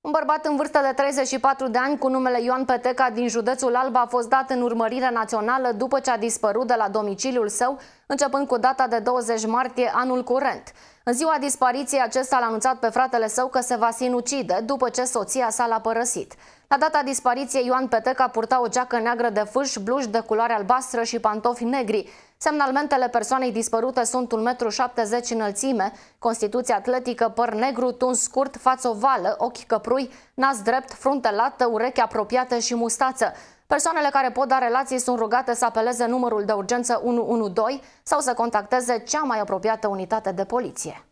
Un bărbat în vârstă de 34 de ani cu numele Ioan Peteca din județul Alba a fost dat în urmărire națională după ce a dispărut de la domiciliul său, începând cu data de 20 martie anul curent. În ziua dispariției, acesta l-a anunțat pe fratele său că se va sinucide după ce soția sa l-a părăsit. La data dispariției, Ioan Peteca purta o geacă neagră de fâș, bluș de culoare albastră și pantofi negri. Semnalmentele persoanei dispărute sunt 1,70 m înălțime, constituție atletică, păr negru, tuns scurt, față ovală, ochi căprui, nas drept, frunte lată, ureche apropiată și mustață. Persoanele care pot da relații sunt rugate să apeleze numărul de urgență 112 sau să contacteze cea mai apropiată unitate de poliție.